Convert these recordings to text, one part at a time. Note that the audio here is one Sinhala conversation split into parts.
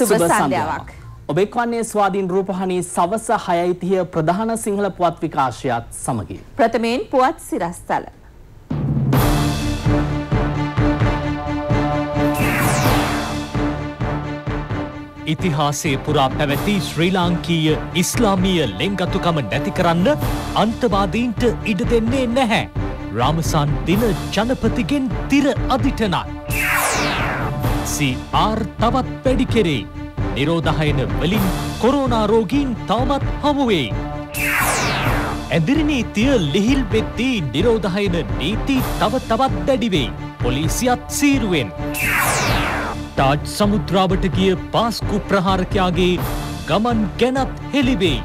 සුබ සන්ධ්‍යාවක්. ඔබ එක්වන්නේ ස්වාධීන් රූපහානි සවස 6:30 ප්‍රධාන සිංහල පුවත් විකාශයත් සමග. ප්‍රථමයෙන් පුවත් සිරස්තල. ඉතිහාසේ පුරා පැවැති ශ්‍රී ලාංකීය ඉස්ලාමීය ලෙන්ගතුකම නැති කරන්න අන්තවාදීන්ට ඉඩ දෙන්නේ නැහැ. රාමසන් දින ජනපතිගෙන් තිර අදිටනයි. CR තවත් වැඩි කෙරේ. නිරෝධහයන වලින් කොරෝනා රෝගීන් තවමත් හමුවේ. ඇදිරි නීතිය ලිහිල් වෙද්දී නිරෝධහයන නීති තව තවත් දැඩිවේ. පොලිසියත් සීරුවෙන්. ටාජ් සමුද්‍රාවට ගිය පාස්කු ප්‍රහාරකයාගේ ගමන් ගැනත් හෙළිවෙයි.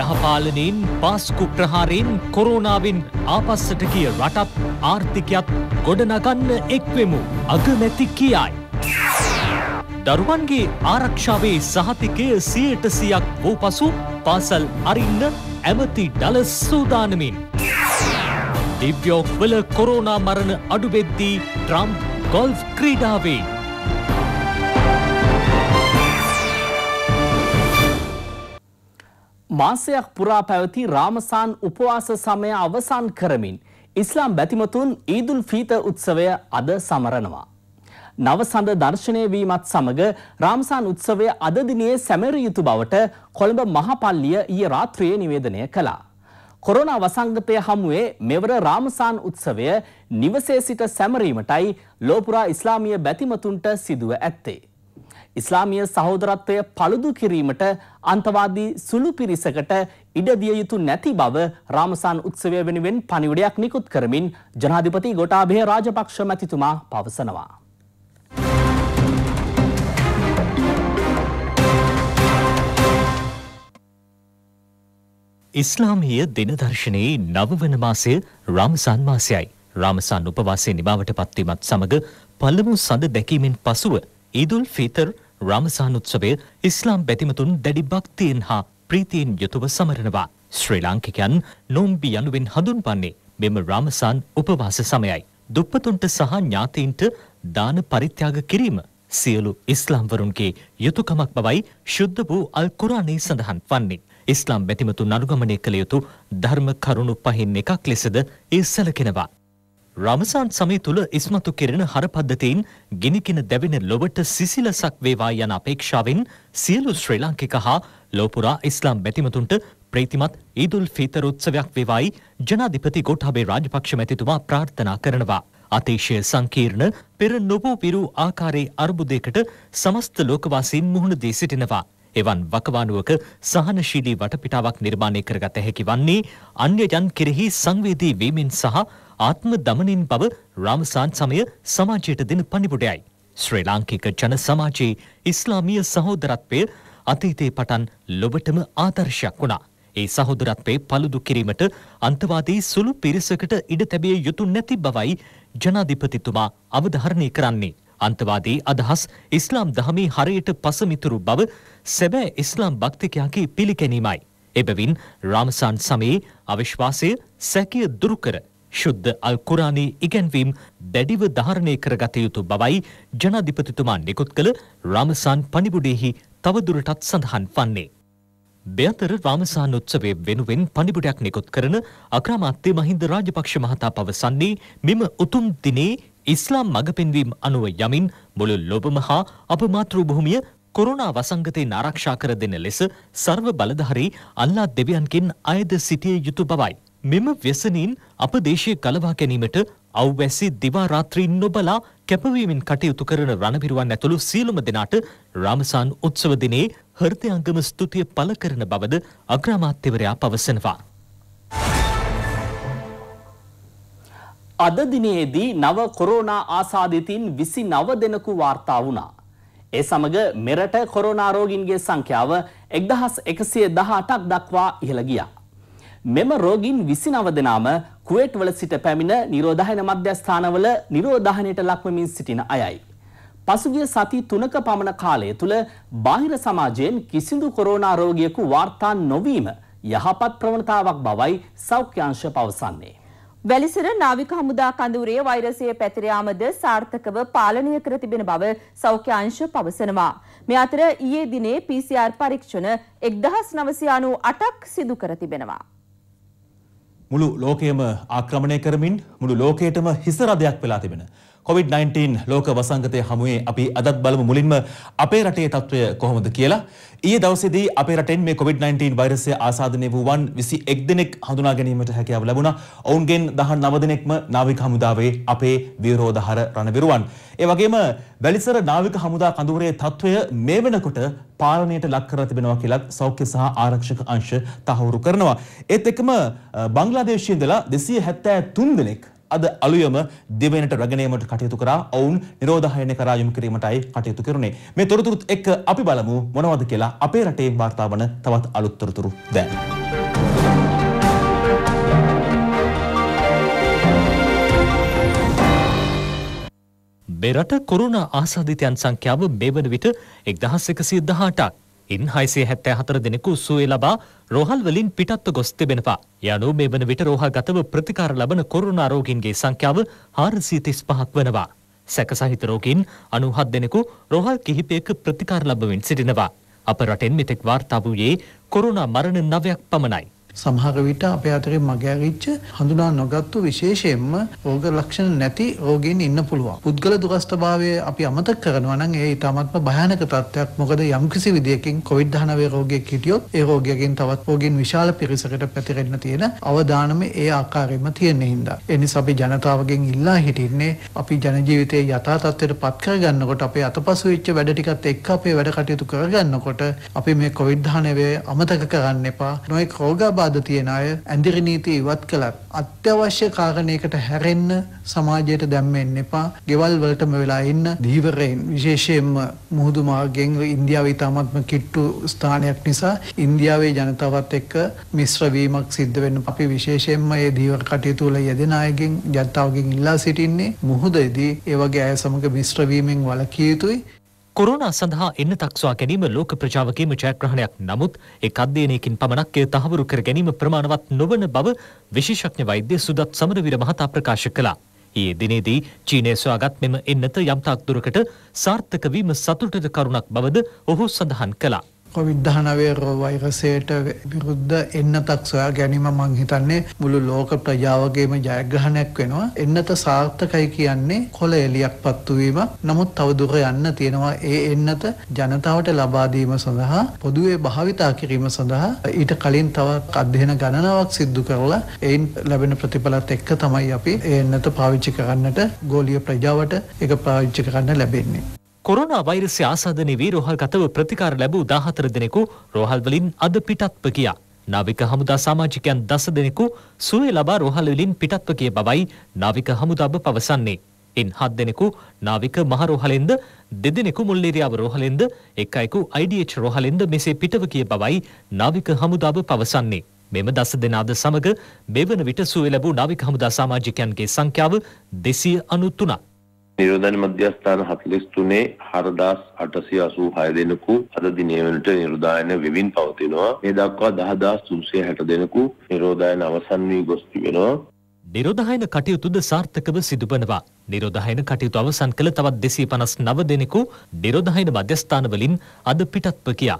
යහපාලනයෙන් පාස්කු ප්‍රහාරයෙන් කොරෝනාවෙන් ආපස්සට කිය රටත් ආර්ථිකයත් ගොඩනගන්න එක්වෙමු අගමැති කියයි. දරුවන්ගේ ආරක්ෂාවේ සහතිකය සියට සියක් වූ පසු පාසල් අරින්න ඇමති ඩල සූදානමින්. දිව්‍යෝක්වල කොරෝනා මරණ අඩුවෙද්දී ට්‍රම්ප් ගොල්ෆ් ක්‍රීඩාවේ මාසයක් පුරා පැවති රාමසාන් උපවාස සමය අවසන් කරමින් ඉස්ලාම් බැතිමතුන් ඊදුල් ෆීත උත්සවය අද සමරනවා. නවසඳ දර්ශනය වීමත් සමග රාම්සාන් උත්සවය අද දිනේ සැමර යුතු බවට කොළඹ මහපල්ලිය ඊයේ රාත්‍රියේ නිවේදනය කළා. කොරෝනා වසංගතය හමුවේ මෙවර රාමසාන් උත්සවය නිවසේ සිට සැමරීමටයි ලෝපුරා ඉස්ලාමීය බැතිමතුන්ට සිදුව ඇත්තේ. ඉස්ලාමීය සහෝදරත්වය පළුදු කිරීමට අන්තවාදී සුළු පිරිසකට ඉඩ දිය යුතු නැති බව රාමසාන් උත්සවය වෙනුවෙන් පණිවිඩයක් නිකුත් කරමින් ජනාධිපති ගොටාභය රාජපක්ෂ මැතිතුමා පවසනවා. ඉස්ලාමීය දිනදර්ශනයේ නවවන මාසය රාමසාන් මාසයයි. රාමසාන් උපවාසය නිමාවට පත්වීමත් සමඟ පළමු සඳ දැකීමෙන් පසුව ඉදුල් ෆිතර් රාමසානුත්සවය ඉස්ලාම් බැතිමතුන් දැඩි භක්තියෙන් හා ප්‍රීතියෙන් යුතුව සමරනවා. ශ්‍රී ලාංකිකයන් නෝම්බි යනුවෙන් හඳුන්වන්නේ මෙම රාමසාන් උපවාස සමයයි. දුප්පතුන්ට සහ ඥාතීන්ට දාන පරිත්‍යාග කිරීම සියලු ඉස්ලාම්වරුන්ගේ යුතුකමක් බවයි ශුද්ධ වූ අල් කුරාණයේ සඳහන් වන්නේ. ඉස්ලාම් බැතිමතුන් අනුගමනය කළ යුතු ධර්ම කරුණු පහින් එකක් ලෙසද ඒ සැලකෙනවා. රමසාන් සමය තුළ ඉස්මතු කෙරෙන හර පද්ධතීන් ගිනිකෙන දැවෙන ලොවට සිසිලසක් වේවා යන අපේක්ෂාවෙන් සියලු ශ්‍රී ලාංකික හා ලෝපුරා ඉස්ලාම් බැතිමතුන්ට ප්‍රීතිමත් ඊදුල් ෆිතර උත්සවයක් වේවායි ජනාධිපති ගොටහබේ රාජපක්ෂ මැතිතුමා ප්‍රාර්ථනා කරනවා. අතිශය සංකීර්ණ පෙර නොබෝ පිරූ ආකාරයේ අර්බුදයකට සමස්ත ලෝකවාසීන් මුහුණ දී සිටිනවා. එවන් වකවානුවක සහනශීලී වටපිටාවක් නිර්මාණය කරගත හැකි වන්නේ අන්‍යයන් කෙරෙහි සංවේදී වීමෙන් සහ ආත්ම දමනින් බව රාමසාන් සමය සමාජයට දෙන පණිපුඩයයි. ශ්‍රී ලාංකික ජන සමාජයේ ඉස්ලාමීය සහෝදරත්වය අතීතයේ පටන් ලොබටම ආදර්ශයක් වුණා. ඒ සහෝදරත්වේ පළුදු කිරීමට අන්තවාදී සුළු පිරිසකට ඉඩ තැබිය යුතු නැති බවයි ජනාධිපතිතුමා අවධාරණය කරන්නේ. අන්තවාදී අදහස් ඉස්ලාම් දහමේ හරයට පසමිතුරු බව සැබෑ ඉස්ලාම් භක්තිකයාගේ පිළිකැනීමයි. එබැවින් රාමසාන් සමයේ අවිශ්වාසය සැකය දුරුකර ශුද්ධ අල් කුරාණයේ ඉගැන්වීම් දැඩිව ධාරණය කරගත යුතු බවයි ජනාධිපතිතුමා නිකුත් කළ රාමසාන් පණිබුඩෙහි තවදුරටත් සඳහන් වන්නේ. දෙයතර රාමසාන් උත්සවය වෙනුවෙන් පණිබුඩයක් නිකුත් කරන අක්‍රමාත්‍ය මහින්ද රාජපක්ෂ මහතා පවසන්නේ මෙම උතුම් දිනේ ඉස්ලාම් මඟ පෙන්වීම අනුව යමින් මුළු ලොබම හා අප මාතෘභූමිය කොරුණා වසංගතයෙන් ආරක්ෂා කර දෙන ලෙස සර්ව බලධාරී අල්ලා දෙවියන්ගෙන් අයද සිටිය යුතු බවයි. මෙම ව්‍යසනීන් අප දේශය කලවා ගැනීමට අව්වැසි දිවා රාත්‍රී නොබලා කැපවීමෙන් කටයුතු කරන රණවිරුවන් ඇතුළු සියලුම දෙනාට රාමසාන් උත්සව දිනේ හෘදයාංගම ස්තුතිය පළ කරන බවද අග්‍රාමාත්‍යවරයා පවසනවා. අද දිනයේදී නව කොරෝනා ආසාදිතින් විසි නව දෙනකු වාර්තා වුණා. ඒ සමග මෙරට කොරෝනා රෝගීන්ගේ සංඛ්‍යාව 1118ක් දක්වා ඉහළ ගියා. මෙම රෝගීන් 29 දෙනාම කුවේට් වල සිට පැමිණ නිරෝධායන මධ්‍යස්ථානවල නිරෝධායනයට ලක්වමින් සිටින අයයි. පසුගිය සති තුනක පමණ කාලය තුළ බාහිර සමාජයෙන් කිසිදු කොරෝනා රෝගියෙකු වාර්තා නොවීම යහපත් ප්‍රවණතාවක් බවයි සෞඛ්‍යාංශ පවසන්නේ. වැලිසර නාවික හමුදා කඳවුරේ වෛරසය පැතිර යාමද සාර්ථකව පාලනය කර තිබෙන බව සෞඛ්‍ය අංශ පවසනවා. මේ අතර ඊයේ දිනේ PCR පරීක්ෂණ 1998ක් සිදු කර තිබෙනවා. මුළු ලෝකයේම ආක්‍රමණය කරමින් මුළු ලෝකයටම හිසරදයක් වෙලා තිබෙනවා. COVID-19 ලෝක වසංගතය හමුවේ අපි අදත් බලමු මුලින්ම අපේ රටේ තත්ත්වය කොහොමද කියලා. ඊයේ දවසේදී අපේ රටෙන් මේ COVID-19 වෛරසය ආසාදනය වූවන් 21 දෙනෙක් හඳුනා ගැනීමට හැකියාව ලැබුණා. ඔවුන්ගෙන් 19 දෙනෙක්ම නාවික හමුදාවේ අපේ විරෝධහර රණවිරුවන්. ඒ වගේම වැලිසර නාවික හමුදා කඳවුරේ තත්ත්වය මේ වෙනකොට පාලනයට ලක් කර තිබෙනවා කියලා සෞඛ්‍ය සහ ආරක්ෂක අංශ තහවුරු කරනවා. ඒත් එක්කම බංග්ලාදේශයේ ඉඳලා 273 දෙනෙක් අද අලුයම දෙවෙනට රැගෙනීමට කටයුතු කරා ඔවුන් නිරෝධායන කරා යොමු කිරීමටයි කටයුතු කරුණේ. මේ තොරතුරුත් එක්ක අපි බලමු මොනවද කියලා අපේ රටේ වාර්තා වන තවත් අලුත් තොරතුරු දැන්. මෙරට කොරුණ ආසාධිතයන් සංඛ්‍යාව මේ වන විට එක්දහස් එකසිය දහටක් ඉන් හයිසේ හැත්තෑ හතර දෙනෙකු සුවේ ලබා රෝහල් වලින් පිටත්ව ගොස් තිබෙනවා. යනු මේ වන විට රෝහල්ගතව ප්‍රතිකාර ලබන කොරුණා රෝගීන්ගේ සංඛ්‍යාව හාරසිය තිස් පහක් වනවා. සැකසහිත රෝගීන් අනුහත් දෙනෙකු රෝහල් කිහිපයක ප්‍රතිකාර ලබමින් සිටිනවා. අප රටෙන් මෙතෙක් වාර්තා වූයේ කොරුණා මරණ නවයක් පමණයි. සමහර විට අපේ අතරේ මගහැරිච්ච හඳුනා නොගත්තු විශේෂයෙන්ම රෝග ලක්ෂණ නැති රෝගීන් ඉන්න පුළුවන්. පුද්ගල දුරස්ථභාවය අපි අමතක කරනවා නම් ඒ ඊටමත්ම භයානක තත්ත්වයක්. මොකද යම්කිසි විදියකින් COVID-19 රෝගියෙක් හිටියොත් ඒ රෝගියගෙන් තවත් රෝගීන් විශාල පිරිසකට පැතිරෙන්න තියෙන අවදානම ඒ ආකාරයෙන්ම තියෙන හින්දා. ඒ නිසා අපි ජනතාවගෙන් ඉල්ලා හිටින්නේ අපි ජන ජීවිතයේ යථා තත්ත්වයට පත් කරගන්නකොට අපේ අතපසු වෙච්ච වැඩ ටිකත් එක්ක අපේ වැඩ කටයුතු කරගන්නකොට අපි මේ COVID-19 අමතක කරන්න එපා. නොයෙක් රෝගාබාධ අවබෝධ තියෙන අය ඇඳිරි නීති ඉවත් කළත් අත්‍යවශ්‍ය කාරණයකට හැරෙන්න සමාජයට දැම්ම එන්න එපා. ගෙවල් වලටම වෙලා ඉන්න ධීවරයෙන් විශේෂයෙන්ම මුහුදු මාර්ගයෙන් ඉන්දියාව ඉතාමත්ම කිට්ටු ස්ථානයක් නිසා ඉන්දියාවේ ජනතාවත් එක්ක මිශ්‍ර වීමක් සිද්ධ වෙන්න අපි විශේෂයෙන්ම මේ ධීවර කටයුතු වල යෙදෙන අයගෙන් ජනතාවගෙන් ඉල්ලා සිටින්නේ මුහුදේදී ඒ වගේ අය සමග මිශ්‍ර වීමෙන් වළකිය යුතුයි. කොරෝනා සඳහා එන්න තක්සවා ගැනීම ලෝක ප්‍රජාවගේම ජයග්‍රහණයක් නමුත් එක් අධ්‍යයනයකින් පමණක් එය තහවුරු කර ගැනීම ප්‍රමාණවත් නොවන බව විශේෂඥ වෛද්‍ය සුදත් සමරවීර මහතා ප්‍රකාශ කළා. ඊයේ දිනේදී චීනය සොයාගත් මෙම එන්නත යම්තාක් දුරකට සාර්ථක වීම සතුටට කරුණක් බවද ඔහු සඳහන් කළා. කොවිඩ්-19 වෛරසයට විරුද්ධ එන්නතක් සොයා ගැනීම මං හිතන්නේ මුළු ලෝක ප්‍රජාවගේම ජයග්‍රහණයක් වෙනවා. එන්නත සාර්ථකයි කියන්නේ කොළ එලියක් පත්තු වීම. නමුත් තව දුර යන්න තියෙනවා. ඒ එන්නත ජනතාවට ලබා දීම සඳහා පොදුවේ භාවිතා කිරීම සඳහා ඊට කලින් තවත් අධ්‍යයන ගණනාවක් සිදු කරලා එයින් ලැබෙන ප්‍රතිඵලත් එක්ක තමයි අපි ඒ එන්නත පාවිච්චි කරන්නට ගෝලීය ප්‍රජාවට ඒක පාවිච්චි කරන්න ලැබෙන්නේ. කොරෝනා වෛරසය ආසාදනය වී රෝහල්ගතව ප්‍රතිකාර ලැබූ දාහතර දෙනෙකු රෝහල්වලින් අද පිටත්ව කියා. නාවික හමුදා සාමාජිකයන් දස දෙනෙකු සුවේ ලබා රෝහල්වලින් පිටත්ව කිය බවයි නාවික හමුදාව පවසන්නේ. ඉන් හත් දෙනෙකු නාවික මහරෝහලෙන්ද දෙදෙනෙකු මුල්ලේරියාව රෝහලෙන්ද එක් අයෙකු IDH රෝහලෙන්ද මෙසේ පිටව කිය බවයි නාවික හමුදාව පවසන්නේ. මෙම දස දෙනාද සමග මෙවන විට සුවේ ලැබූ නාවික හමුදා සාමාජිකයන්ගේ සංඛ්‍යාව දෙසිය අනුත්තුනක්. නිරෝධන මධ්‍යස්ථාන 43 4886 දෙනෙකු අද දිනේ වෙනට නිරෝධායන වෙමින් පවතිනවා. මේ දක්වා 10360 දෙනෙකු නිරෝධායන අවසන් වී ගොස් තිබෙනවා. නිරෝධායන කටයුතුද සාර්ථකව සිදුවනවා. නිරෝධායන කටයුතු අවසන් කළ තවත් 259 දෙනෙකු නිරෝධායන මධ්‍යස්ථාන වලින් අද පිටත්ව ගියා.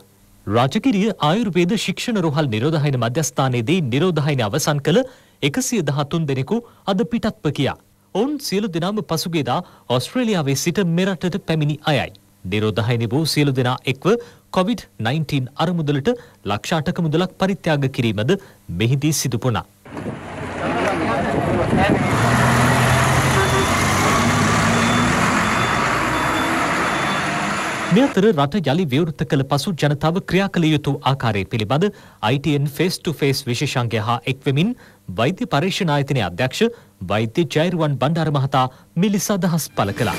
රාජකීය ආයුර්වේද ශික්ෂණ රෝහල් නිරෝධායන මධ්‍යස්ථානයේදී නිරෝධායන අවසන් කළ 113 දෙනෙකු අද පිටත්ව ගියා. ඔවුන් සියලු දෙනාම පසුගේදා ඔස්ට්‍රේලියාවේ සිට මෙරටට පැමිණි අයයි. නිරෝධහයනි වූ සියලු දෙනා එක්ව COොVID-19 අරමුදලට ලක්ෂාටක මුදලක් පරිත්‍යාග කිරීමද මෙහිදී සිදුපුනා. මෙතර රට යළි විවෘත කළ පසු ජනතාව ක්‍රියා කළ යුතු ආකාරය පිළිබඳ ITN ෆෙස් ටු ෆෙස් විශේෂංගය හා එක්වෙමින් වෛද්‍ය පරීක්ෂණ ආයතනයේ අධ්‍යක්ෂ වෛද්‍ය ජයරුවන් බණ්ඩාර මහතා මිලිස අදහස් පළ කළා.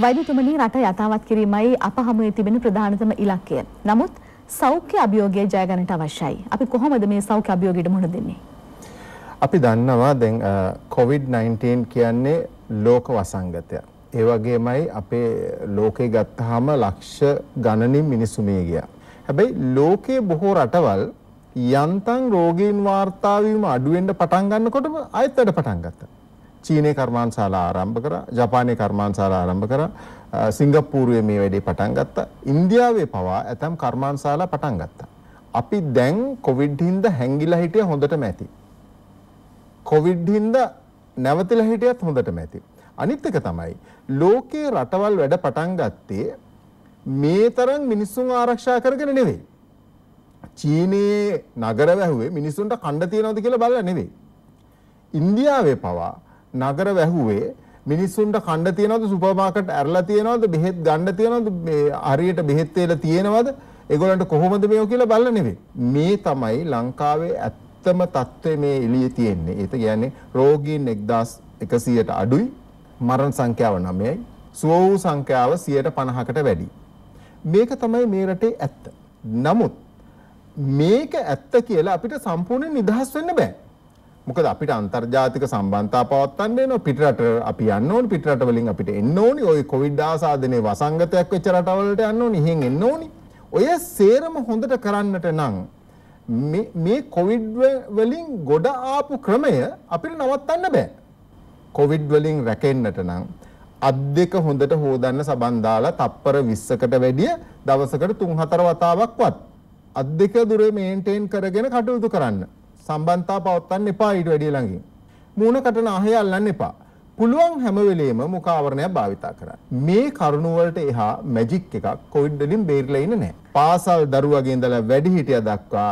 වෛද්‍යතුමනි රට යථාවත් කිරීමයි අප හමුවේ තිබෙන ප්‍රධානතම ඉලක්කය. නමුත් සෞඛ්‍ය අභියෝගය ජයගන්නට අවශ්‍යයි. අපි කොහොමද මේ සෞඛ්‍ය අභියෝගයට මුහුණ දෙන්නේ? අපි දන්නවා දැන් COVID-19 කියන්නේ ලෝක වසංගතයක්. ඒ වගේමයි අපේ ලෝකේ ගත්තාම ලක්ෂ ගණනින් මිනිස්සු මිය ගියා. හැබැයි ලෝකේ බොහෝ රටවල් යන්තම් රෝගීන් වාර්තා වීම අඩු වෙන්න පටන් ගන්නකොටම ආයෙත් වැඩ පටන් ගත්තා. චීනේ කර්මාන්තශාලා ආරම්භ කරා, ජපානයේ කර්මාන්තශාලා ආරම්භ කරා, සිංගප්පූරුවේ මේ වැඩේ පටන් ගත්තා. ඉන්දියාවේ පවා ඇතම් කර්මාන්තශාලා පටන් ගත්තා. අපි දැන් කොවිඩ් හින්දා හැංගිලා හිටිය හොඳටම ඇති. කොවිඩ් හින්දා නැවතිලා හිටියත් හොඳටම ඇති. අනිත් එක තමයි ලෝකේ රටවල් වැඩ පටන් ගත්තේ මේ තරම් මිනිස්සුන් ආරක්ෂා කරගෙන නෙවෙයි. චීනයේ නගර වැහුවේ මිනිස්සුන්ට කණ්ඩ තියෙනවද කියලා බලලා නෙවෙයි. ඉන්දියාවේ පවා නගර වැහුවේ මිනිස්සුන්ට කණ්ඩ තියෙනවද සුපර් මාකට් ඇරලා තියෙනවද බෙහෙත් ගන්න තියෙනවද මේ හරියට බෙහෙත් තේල තියෙනවද ඒගොල්ලන්ට කොහොමද මේව කියලා බලලා නෙවෙයි. මේ තමයි ලංකාවේ ඇත්තම తත්වේ මේ එළියේ තියෙන්නේ. ඒක කියන්නේ රෝගීන් 1100ට අඩුයි මරණ සංඛ්‍යාව 9යි සුව වූ සංඛ්‍යාව 150කට වැඩි. මේක තමයි මේ රටේ ඇත්ත. නමුත් මේක ඇත්ත කියලා අපිට සම්පූර්ණ නිදහස් වෙන්න බෑ. මොකද අපිට අන්තර්ජාතික සම්බන්ධතා පවත්වන්න වෙනවා පිටරට අපි යන්න ඕනි පිටරට වලින් අපිට එන්න ඕනි ওই කොවිඩ් ආසාදනයේ වසංගතයක් වෙච්ච රටවලට යන්න ඕනි එහෙන් එන්න ඕනි. ඔය සේරම හොඳට කරන්නට නම් මේ මේ කොවිඩ් වලින් ගොඩ ආපු ක්‍රමය අපිට නවත්තන්න බෑ. කොවිඩ් වලින් රැකෙන්නට නම් අත් දෙක හොඳට හොදන්න සබන් දාලා තප්පර 20කට වැඩිය දවසකට 3-4 වතාවක්වත් අත් දෙක දුර මේන්ටේන් කරගෙන කටයුතු කරන්න. සම්බන්තා පවත්වන්න එපා ඊට වැඩිය ළඟින්. මූණකට නාහය අල්ලන්න එපා. පුළුවන් හැම වෙලේම මුඛ ආවරණයක් භාවිතා කරන්න. මේ කරුණ වලට එහා මැජික් එකක් කොවිඩ් වලින් බේරිලා ඉන්නේ නැහැ. පාසල් දරුවගේ ඉඳලා වැඩිහිටියා දක්වා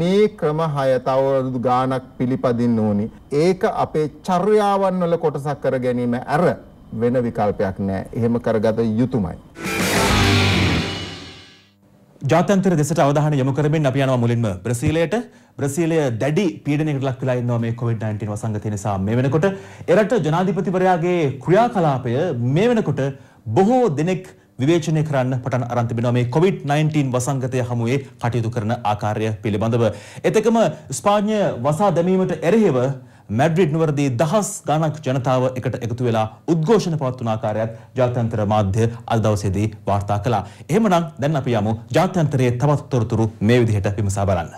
මේ ක්‍රම හය තවරුදු ගාණක් පිළිපදින්න ඕනි. ඒක අපේ චර්යාවන් වල කොටසක් කර ගැනීම ඇර වෙන විකල්පයක් නැහැ. එහෙම කරගත යුතුමයි. ජාත්‍යන්තර දෙසට අවධානය යොමු කරමින් අපි යනවා මුලින්ම බ්‍රසීලයට. බ්‍රසීලය දැඩි පීඩනයකට ලක් වෙලා ඉන්නවා මේ COVID-19 වසංගතය නිසා. මේ වෙනකොට එරට ජනාධිපතිවරයාගේ ක්‍රියාකලාපය මේ වෙනකොට බොහෝ දෙනෙක් විවේචනය කරන්න පටන් අරන් තිබෙනවා මේ COVID-19 වසංගතය හමුවේ කටයුතු කරන ආකාරය පිළිබඳව. එතකම ස්පාඤ්ඤ වසා දැමීමට එරෙහිව මැඩ්‍රිඩ් නුවරදී දහස් ගණක් ජනතාව එකට එකතු වෙලා උද්ඝෝෂණ පවත්වන ආකාරයත් ජාත්‍යන්තර මාධ්‍ය අද දවසේදී වාර්තා කළා. එහෙමනම් දැන් අපි යමු ජාත්‍යන්තරයේ තවත් තොරතුරු මේ විදිහට විමසා බලන්න.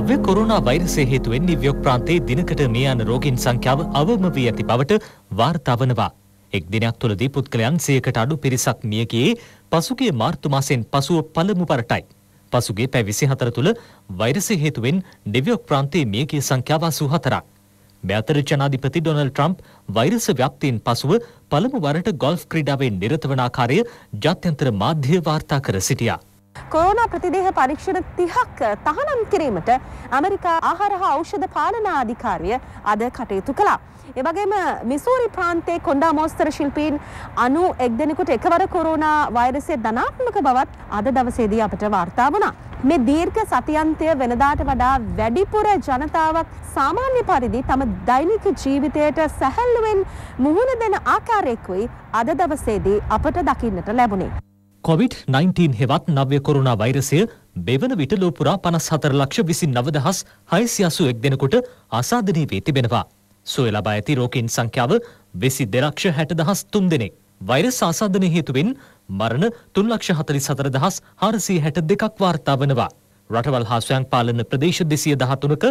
නව්‍ය කොරුණා වෛරසය හේතුවෙන් නිව්යෝක් ප්‍රාන්තයේ දිනකට මේ යන රෝගීන් සංඛ්‍යාව අවම වී ඇති බවට වාර්තා වනවා. එක් දිනක් තුළදී පුද්ගලයන් සියකට අඩු පිරිසක් මිය ගියේ පසුගිය මාර්තු මාසයෙන් පසුව පළමු වරටයි. පසුගිය පැය 24 තුළ වෛරසය හේතුවෙන් නෙව්යෝක් ප්‍රාන්තයේ මියගිය සංඛ්‍යාව 84ක්. මේ අතර ජනාධිපති ඩොනල්ඩ් ට්‍රම්ප් වෛරස ව්‍යාප්තියෙන් පසුව පළමු වරට ගොල්ෆ් ක්‍රීඩාවේ නිරත වන ආකාරය ජාත්‍යන්තර මාධ්‍ය වාර්තා කර සිටියා. කොරෝනා ප්‍රතිදේහ පරීක්ෂණ 30ක් තහනම් කිරීමට ඇමරිකා ආහාර හා ඖෂධ පාලන අධිකාරිය අද කටයුතු කළා. ඒ වගේම මිසූරි ප්‍රාන්තයේ කොණ්ඩාමෝස්තර ශිල්පීන් 91 දෙනෙකුට එකවර කොරෝනා වෛරසය ධනාත්මක බවත් අද දවසේදී අපට වාර්තා වුණා. මේ දීර්ඝ සතියන්තය වෙනදාට වඩා වැඩිපුර ජනතාවක් සාමාන්‍ය පරිදි තම දෛනික ජීවිතයට සැහැල්ලුවෙන් මුහුණ දෙන ආකාරයෙකුයි අද දවසේදී අපට දකින්නට ලැබුණේ. කොවිD-19 හෙවත් නව්‍ය කොරුණා වෛරසය මෙවන විට ලෝපුරා පනස් හතර ලක්ෂ විසි නවදහස් හයිසි අසු එක් දෙනකොට ආසාධනී වී තිබෙනවා. සුව ලබා ඇති රෝකීන් සංඛ්‍යාව වෙසි දෙලක්ෂ හැට දහස් තුන් දෙනෙක්. වෛරස් ආසාධන හේතුවෙන් මරණ තුන් ලක්ෂ හතරි සතර දහස් හාරසී හැට දෙකක් වාර්තා වනවා. රටවල් හා ස්වයං පාලන ප්‍රදේශ දෙසිය දහතුනක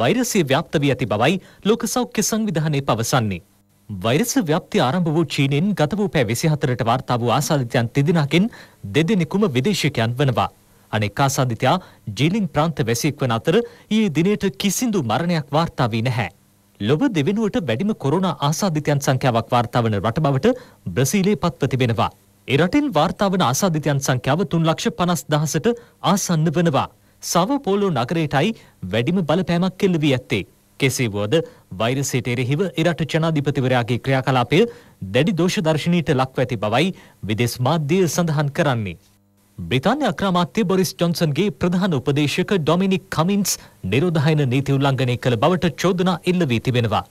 වෛරසය ව්‍යාප්ත වී ඇති බවයි ලෝක සෞඛ්‍ය සංවිධානය පවසන්නේ. වෛරස ව්‍යප්ති ආරම්භ වූ චීනෙන් ගත වූ පැ විසි හතරට වාර්තා වූ ආසාධිතයන් තිදිනකින් දෙදෙනෙකුම විදේශකයන් වනවා. අනෙක් ආසාධිතයා ජිලින් ප්‍රාන්ත වැසියෙක් වන අතර ඊයේ දිනයට කිසිදු මරණයක් වාර්තා වී නැහැ. ලොව දෙවෙනුවට වැඩිම කොරෝනා ආසාධිතයන් සංඛ්‍යාවක් වාර්තා වන රට බවට බ්‍රසීලයේ පත්ව තිබෙනවා. එරටින් වාර්තා වන ආසාධිතයන් සංඛ්‍යාව තුන් ලක්ෂ පනස් දහසට ආසන්න වනවා. සව පෝලෝ නගරයටයි වැඩිම බලපෑමක් කෙල්ල වී ඇත්තේ. කෙසේ වුවද වෛරසයට එරෙහිව එරට ජනාධිපතිවරයාගේ ක්‍රියාකලාපය දැඩි දෝෂදර්ශනීට ලක්ව ඇති බවයි විදෙස් මාධ්‍යය සඳහන් කරන්නේ. බ්‍රිතාන්‍ය අක්‍රාමාත්‍ය බොරිස් ජොන්සන්ගේ ප්‍රධාන උපදේශක ඩොමිනික් කමින්ස් නිරෝධායන නීති උල්ලංඝනය කළ බවට චෝදනා එල්ල වී තිබෙනවා.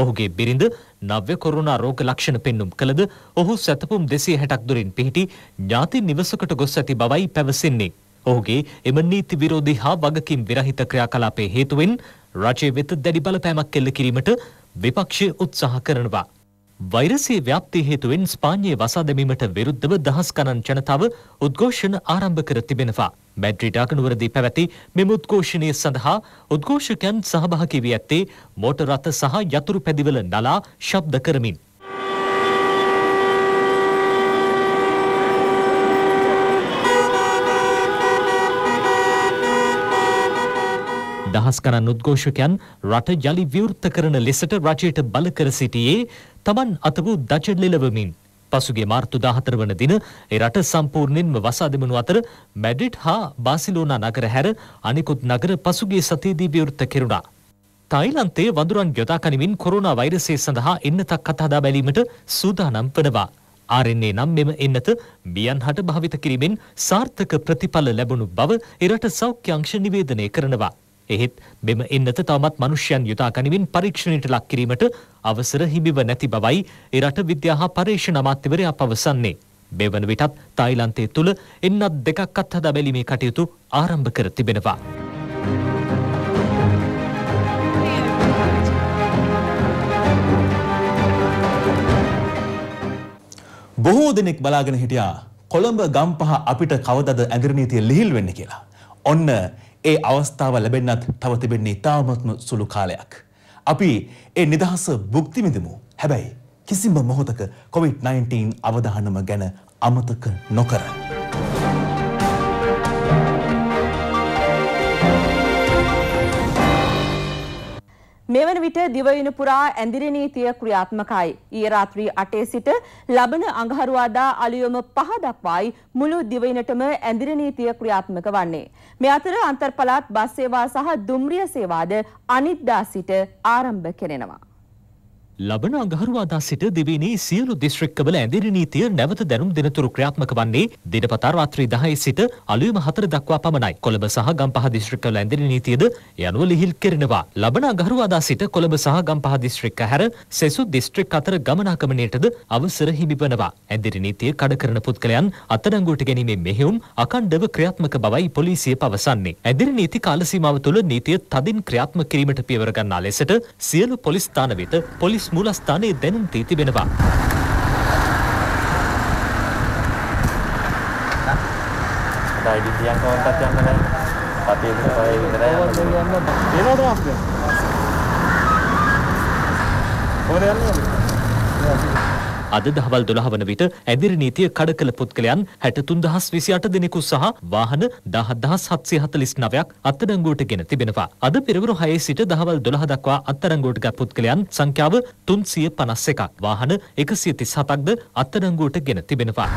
ඔහුගේ බිරිඳ නව්‍ය කොරුණා රෝග ලක්ෂණ පෙන්නුම් කළද ඔහු සැතපුම් දෙසේ හැටක් දුරින් පිහිටි ඥාති නිවසකට ගොස් ඇති බවයි පැවසෙන්නේ. ඔහුගේ එම නීති විරෝධී හා වගකින් විරහිත ක්‍රියාකලාපේ හේතුවෙන් රජය වෙත දැඩි බලපෑමක් එල්ල කිරීමට විපක්ෂය උත්සාහ කරනවා. වෛරසයේ ව්‍යාප්ති හේතුවෙන් ස්පාඤ්ඤයේ වසා දැමීමට විරුද්ධව දහස් ගණන් ජනතාව උද්ඝෝෂණ ආරම්භ කර තිබෙනවා. මැඩ්‍රිඩ් අගනුවරදී පැවැති මෙම උද්ඝෝෂණය සඳහා උද්ඝෝෂකයන් සහභාගී වී ඇත්තේ මෝටර රථ සහ යතුරු පැදිවල නලා ශබ්ද කරමින්. දහස් ගණන් උද්ඝෝෂකයන් රට යළි විවෘත කරන ලෙසට රජයට බල කර සිටියේ තමන් අත වූ දජ ලෙලවමින්. පසුගිය මාර්තු 14 වන දින ඒ රට සම්පූර්ණයෙන්ම වසා දැමුණු අතර මැඩ්‍රිඩ් හා බාසිලෝනා නගර හැර අනිකුත් නගර පසුගිය සතියේදී විවෘත කෙරුණා. තායිලන්තයේ වඳුරන් යොදා ගනිමින් කොරෝනා වෛරසය සඳහා එන්නතක් අත හදා බැලීමට සූදානම් වනවා. ආරෙන්නේ නම් මෙම එන්නත බියන් හට භාවිත කිරීමෙන් සාර්ථක ප්‍රතිඵල ලැබුණු බව එරට සෞඛ්‍යංශ නිවේදනය කරනවා. එහෙත් මෙම එන්නත තවමත් මනුෂ්‍යයන් යොදා ගනිමින් පරීක්ෂණයට ලක් කිරීමට අවසර හිමිව නැති බවයි ඒ රට විද්‍යා හා පර්යේෂණ අමාත්‍යවරයා පවසන්නේ. මෙවන විටත් තායිලන්තය තුළ එන්නත් දෙකක් අත්හදා බැලීමේ කටයුතු ආරම්භ කර තිබෙනවා. බොහෝ දෙනෙක් බලාගෙන හිටියා කොළඹ ගම්පහ අපිට කවදද ඇඳරනීතිය ලිහිල් වෙන්න කියලා. ඔන්න ඒ අවස්ථාව ලැබෙන්නත් තව තිබෙන්නේ ඉතාමත්ම සුළු කාලයක්. අපි ඒ නිදහස භුක්ති විඳිමු. හැබැයි කිසිම මොහොතක COVID-19 අවදානම ගැන අමතක නොකර. මෙවන විට දිවයින පුරා ඇඳිරි නීතිය ක්‍රියාත්මකයි. ඊයේ රාත්‍රී 8 සිට ලබන අඟහරුවාදා අලුයම 5 දක්වායි මුළු දිවයිනටම ඇඳිරි නීතිය ක්‍රියාත්මක වන්නේ. මේ අතර අන්තර්පළාත් බස් සේවා සහ දුම්රිය සේවාද අනිද්දා සිට ආරම්භ කෙරෙනවා. ලබන අඟහරුවාදා සිට දෙවේනේ සියලු දිස්ත්‍රික්කවල ඇඳිරි නීතිය නැවත දැනුම් දෙනතුරු ක්‍රියාත්මක වන්නේ දිනපතා රාත්‍රී 10 සිට අලුයම 4 දක්වා පමණයි. කොළඹ සහ ගම්පහ දිස්ත්‍රික්කවල ඇඳිරි නීතියද යනුව ලිහිල් කෙරෙනවා. ලබන අඟහරුවාදා සිට කොළඹ සහ ගම්පහ දිස්ත්‍රික්ක හැර සෙසු දිස්ත්‍රික් අතර ගමනාගමනයටද අවසර හිමිවනවා. ඇඳිරි නීතිය කඩ කරන පුද්ගලයන් අත්අඩංගුවට ගැනීමේ මෙහෙයුම් අඛණ්ඩව ක්‍රියාත්මක බවයි පොලිසිය පවසන්නේ. ඇඳිරි නීති කාල සීමාව තුළ නීතිය තදින් ක්‍රියාත්මක කිරීමට පියවර ගන්නා ලෙසට සියලු පොලිස් ස්ථාන වෙත පොලිස් පොලිස් මුලස්ථානයේ දැනුම්තී තිබෙනවා. ඩයිඩියන් කවන්ටත් යන්න නැහැ. අපේ ඉතින් විතරයි යන්න. ඒනවද අපේ? ඕනේ යන්නේ. අද දහවල් 12 වන විට ඇදිරි නීතිය කඩ කළ පුද්ගලයන් 63028 දෙනෙකු සහ වාහන 17749ක් අත්අඩංගුවට ගෙන තිබෙනවා. අද පෙරවරු 6 සිට දහවල් 12 දක්වා අත්අඩංගුවට ගත් පුද්ගලයන් සංඛ්‍යාව 351ක් වාහන 137ක්ද අත්අඩංගුවට ගෙන තිබෙනවා.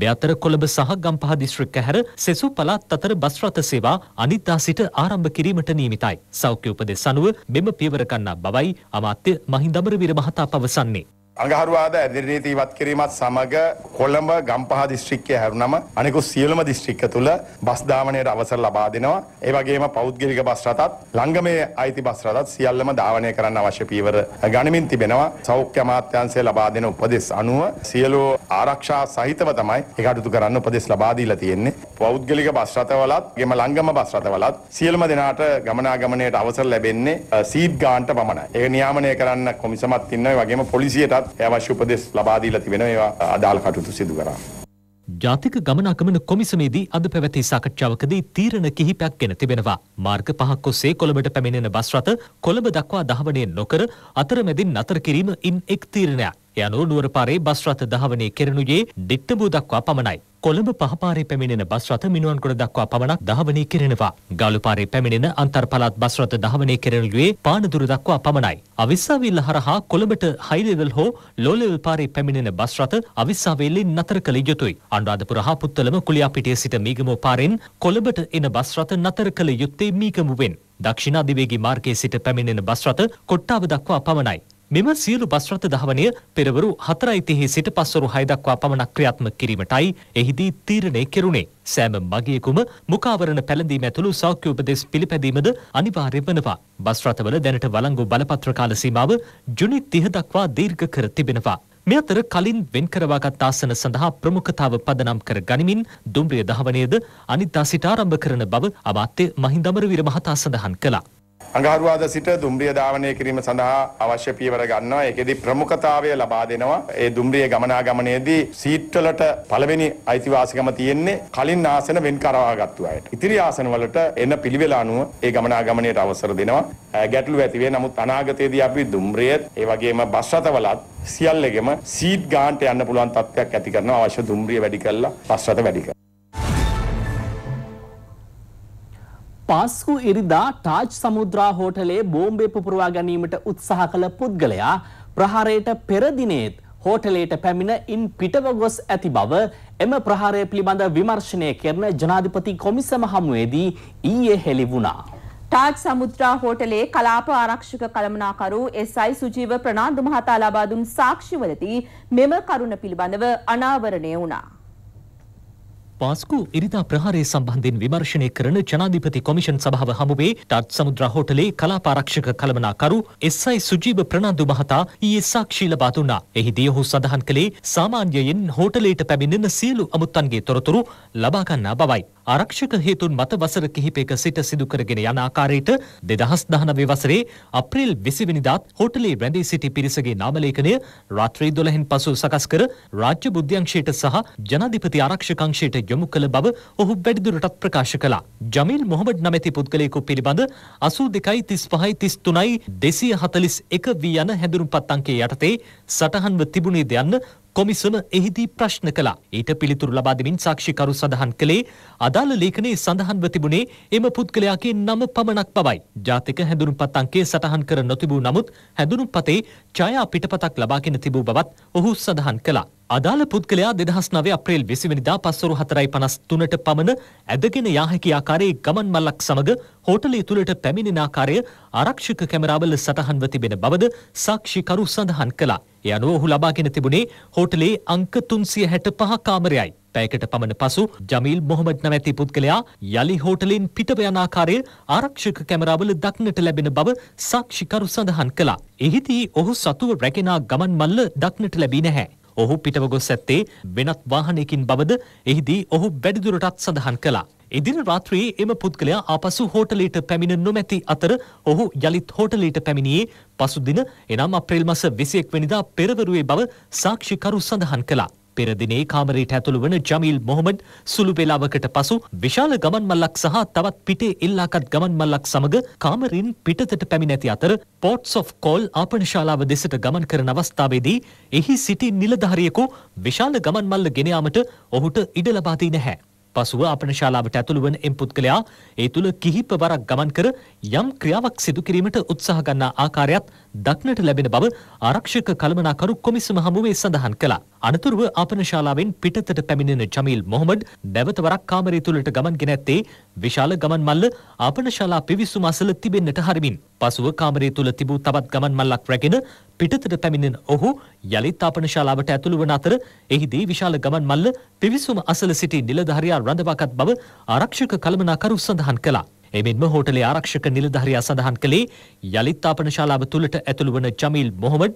බ්‍යතර කොළඹ සහ ගම්පහ දිස්ත්‍රික්ක හැර සෙසු පළාත් අතර බස් රථ සේවා අනිද්දා සිට ආරම්භ කිරීමට නියමිතයි. සෞඛ්‍ය උපදෙස් අනුව මෙම පියවර ගන්නා බවයි අමාත්‍ය මහින්දමර විර මහතා පවසන්නේ. අඟහරුවාද ඇදිරිරීති ඉවත් කිරීමත් සමග කොළඹ ගම්පහ දිස්ත්‍රික්කය හැරුණම අනෙකු සියලුම දිස්ත්‍රික්ක තුළ බස් ධාවනයට අවසර ලබා දෙනවා. ඒ වගේම පෞද්ගලික බස් රථත් ලංගමේ අයිති බස් රථත් සියල්ලම ධාවනය කරන්න අවශ්‍ය පීවර ගනිමින් තිබෙනවා. සෞඛ්‍ය අමාත්‍යාංශය ලබා දෙන උපදෙස් අනුව සියලු ආරක්ෂා සහිතව තමයි ඒක අඩුතු කරන්න උපදෙස් ලබා දීලා තියෙන්නේ. පෞද්ගලික බස් රථවලත් ගෙම ලංගම බස් රථවලත් සියලුම දෙනාට ගමනාගමනයට අවසර ලැබෙන්නේ සීට් ගාන්ට පමණයි. ඒක නියාමනය කරන්න කොමිසමත් ඉන්නවා. ඒ වගේම පොලිසියටත් සඳහාත් අවශ්‍ය උපදෙස් ලබා දීලා තිබෙනවා ඒවා අදාළ කටයුතු සිදු කරා. ජාතික ගමන අගමන කොමිසමේදී අද පැවැති සාකච්ඡාවකදී තීරණ කිහිපයක් ගෙන තිබෙනවා. මාර්ග පහක් ඔස්සේ කොළඹට පැමිණෙන බස් රථ කොළඹ දක්වා දහවණය නොකර අතරමැදින් නතර කිරීම ඉන් එක් තීරණයක්. යනු නුවරපාරේ බස් රථ දහවණය කෙරෙනුයේ ඩිට්ටඹුව දක්වා පමණයි. කොළඹ පහපාරේ පැමිණෙන බස් රථ මිනුවන්ගොඩ දක්වා පමණක් ධාවනය කෙරෙනවා. ගාලුපාරේ පැමිණෙන අන්තර් පළාත් බස් රථ ධාවනය කෙරෙනුයේ පානදුර දක්වා පමණයි. අවිස්සාවේල්ල හරහා කොළඹට හයි ලෙවල් හෝ ලෝ ලෙවල් පාරේ පැමිණෙන බස් රථ අවිස්සාවේල්ලෙන් නතර කළ යුතුයි. අනුරාධපුර හා පුත්තලම කුලියාපිටිය සිට මීගමුව පාරෙන් කොළඹට එන බස් රථ නතර කළ යුත්තේ මීගමුවෙන්. දක්ෂිණ අධිවේගී මාර්ගයේ සිට පැමිණෙන බස් රථ කොට්ටාව දක්වා පමණයි. මෙම සියලු බස් රථ ධාවනය පෙරවරු 4:30 සිට පස්වරු 6 දක්වා පමණක් ක්‍රියාත්මක කිරීමටයි එහිදී තීරණය කෙරුණේ. සෑම මගියෙකුම මුඛාවරණ පැළඳීම ඇතුළු සෞඛ්‍ය උපදෙස් පිළිපැදීමද අනිවාර්ය වෙනවා. බස් රථවල දැනට වළංගු බලපත්‍ර කාල සීමාව ජුනි 30 දක්වා දීර්ඝ කර තිබෙනවා. මේ අතර කලින් වෙන් කරවාගත් ආසන සඳහා ප්‍රමුඛතාව පදනම් කර ගනිමින් දුම්රිය ධාවනයද අනිත් දා සිට ආරම්භ කරන බව අමාත්‍ය මහින්ද අමරවීර මහතා සඳහන් කළා. අඟහරුවාද සිට දුම්රිය ධාවනය කිරීම සඳහා අවශ්‍ය පියවර ගන්නවා. ඒකෙදි ප්‍රමුඛතාවය ලබා දෙනවා. ඒ දුම්රිය ගමනාගමනයේදී සීට් වලට පළවෙනි අයිතිවාසිකම තියෙන්නේ කලින් ආසන වෙන් කරවාගත්තු අයට. ඉතිරි ආසන වලට එන පිළිවෙල අනුව ඒ ගමනාගමනයට අවසර දෙනවා. ගැටලු ඇති වේ. නමුත් අනාගතයේදී අපි දුම්රියත් ඒ වගේම බස් රථවලත් සියල්ලෙගෙම සීට් ගාන්ට යන්න පුළුවන් තත්ත්වයක් ඇති කරනවා. අවශ්‍ය දුම්රිය වැඩි කරලා බස් රථ වැඩි කරලා පාස්කු ඉරිදා ටාජ් සමුද්‍රා හෝටලේ බෝම්බේ පුපුරවා ගැනීමට උත්සාහ කළ පුද්ගලයා ප්‍රහාරයට පෙරදිනේත් හෝටලයට පැමිණ ඉන් පිටව ගොස් ඇති බව එම ප්‍රහාරය පිළිබඳ විමර්ශනය කරන ජනාධිපති කොමිසම හමුවේදී ඊයේ හෙළි වුණා. ටාජ් සමුද්‍රා හෝටලේ කලාප ආරක්ෂක කළමනාකරු එස්යි සුජීව ප්‍රනාන්දු මහතා ලබා දුන් සාක්ෂිවලදී මෙම කරුණ පිළිබඳව අනාවරණය වුණා. පාස්කු ඉරිදා ප්‍රහාරය සම්බන්ධයෙන් විමර්ශනය කරන ජනාධිපති කොමිෂන් සභාව හමුවේ ටත් සමුද්‍ර හෝටලේ කලාපාරක්ෂක කළමනාකරු එස්යි සුජීව ප්‍රනාන්දු මහතා ඊයේ සාක්ෂි ලබා දුන්නා. එහිදී ඔහු සඳහන් කළේ සාමාන්‍යයෙන් හෝටලයට පැමිණෙන සියලු අමුත්තන්ගේ තොරතුරු ලබා ගන්නා බවයි. ආරක්ෂක හේතුන් මත වසර කිහිපයක සිට සිදු කරගෙන යන ආකාරයට 2019 වසරේ අප්‍රේල් 20 වෙනිදාත් හෝටලේ රැඳී සිටි පිරිසගේ නාමලේඛනය රාත්‍රී 12න් පසු සකස් කර රාජ්‍ය බුද්ධ්‍යංශයට සහ ජනාධිපති ආරක්ෂක අංශයට යොමු කළ බව ඔහු වැඩිදුරටත් ප්‍රකාශ කළා. ජමීල් මොහමඩ් නැමැති පුද්ගලයෙකු පිළිබඳ 82යි 35යි 33යි 241 වී යන හැඳුනුම්පත් අංකයේ යටතේ සටහන්ව තිබුණේ ද යන්න කොමිසම එහිදී ප්‍රශ්න කළා. ඊට පිළිතුරු ලබා දෙමින් සාක්ෂිකරු සඳහන් කළේ අදාළ ලේඛනයේ සඳහන්ව තිබුණේ එම පුද්ගලයාගේ නම පමණක් බවයි. ජාතික හැඳුනුම්පත් අංකය සටහන් කර නොතිබූ නමුත් හැඳුනුම්පතේ ඡායා පිටපතක් ලබාගෙන තිබූ බවත් ඔහු සඳහන් කළා. අදාළ පුද්ගලයා දෙදහස් නව අප්‍රේල් විසිවනිදා පස්වරු හතරයි පනස් තුනට පමණ ඇදගෙන යාහැකි ආකාරයේ ගමන් මල්ලක් සමඟ හෝටලේ තුළට පැමිණෙන ආකාරය ආරක්ෂක කැමරාවල සටහන්ව තිබෙන බවද සාක්ෂිකරු සඳහන් කළා. එ අනුව ඔහු ලබාගෙන තිබුණේ හෝටලේ අංක තුන්සිය හැට පහ කාමරයයි. පැයකට පමණ පසු ජමීල් මොහමඩ් නැමැති පුද්ගලයා යළි හෝටලෙන් පිටව යන ආකාරය ආරක්ෂක කැමරාවල දක්නට ලැබෙන බව සාක්ෂිකරු සඳහන් කළා. එහිදී ඔහු සතුව රැගෙන ගමන් මල්ල දක්නට ලැබී නැහැ. ඔහු පිටව ගොස් ඇත්තේ වෙනත් වාහනයකින් බවද එහිදී ඔහු වැඩිදුරටත් සඳහන් කළා. එදින රාත්‍රියේ එම පුද්ගලයා ආපසු හෝටලයට පැමිණ නොමැති අතර ඔහු යළිත් හෝටලයට පැමිණියේ පසුදින එනම් අප්‍රේල් මස 21 වෙනිදා පෙරවරුවේ බව සාක්ෂිකරු සඳහන් කළා. පෙරදිනේ කාමරයට ඇතුළු වන ජමීල් මොහොමඩ් සුළු වේලාවකට පසු විශාල ගමන් මල්ලක් සහ තවත් පිටේ ඉල්ලාකත් ගමන් මල්ලක් සමග කාමරින් පිටතට පැමිණ ඇති අතර පෝට්ස් ඔෆ් කෝල් ආපනශාලාව දෙසට ගමන් කරන අවස්ථාවේදී එහි සිටි නිලධාරියෙකු විශාල ගමන් මල්ල ගෙන යාමට ඔහුට ඉඩ ලබා දී නැහැ. පසුව අපන ශාලාවට ඇතුළු වන එම් පුද්ගලයා ඒ තුළ කිහිප වරක් ගමන් කර යම් ක්‍රියාවක් සිදු කිරීමට උත්සාහ ගන්නා ආකාරයත් දක්නට ලැබෙන බව ආරක්ෂක කළමනාකරු කොමිසම හමුවේ සඳහන් කළා. අනතුරුව ආපනශාලාවෙන් පිටතට පැමිණෙන ජමීල් මොහොමඩ් නැවත වරක් කාමරය තුළට ගමන් ගෙන ඇත්තේ විශාල ගමන් මල්ල ආපනශාලා පිවිසුම අසල තිබෙන්නට හරිමින්. පසුව කාමරය තුළ තිබූ තවත් ගමන් මල්ලක් රැගෙන පිටතට පැමිණෙන ඔහු යළිත් ආපනශාලාවට ඇතුළු වන අතර එහිදී විශාල ගමන් මල්ල පිවිසුම අසල සිටි නිලධාරියා රඳවාගත් බව ආරක්ෂක කළමනාකරු සඳහන් කළා. එමෙන්ම හෝටලේ ආරක්ෂක නිලධාරියා සඳහන් කළේ යළිත් ආපන ශාලාව තුළට ඇතුළු වන ජමීල් මොහොමඩ්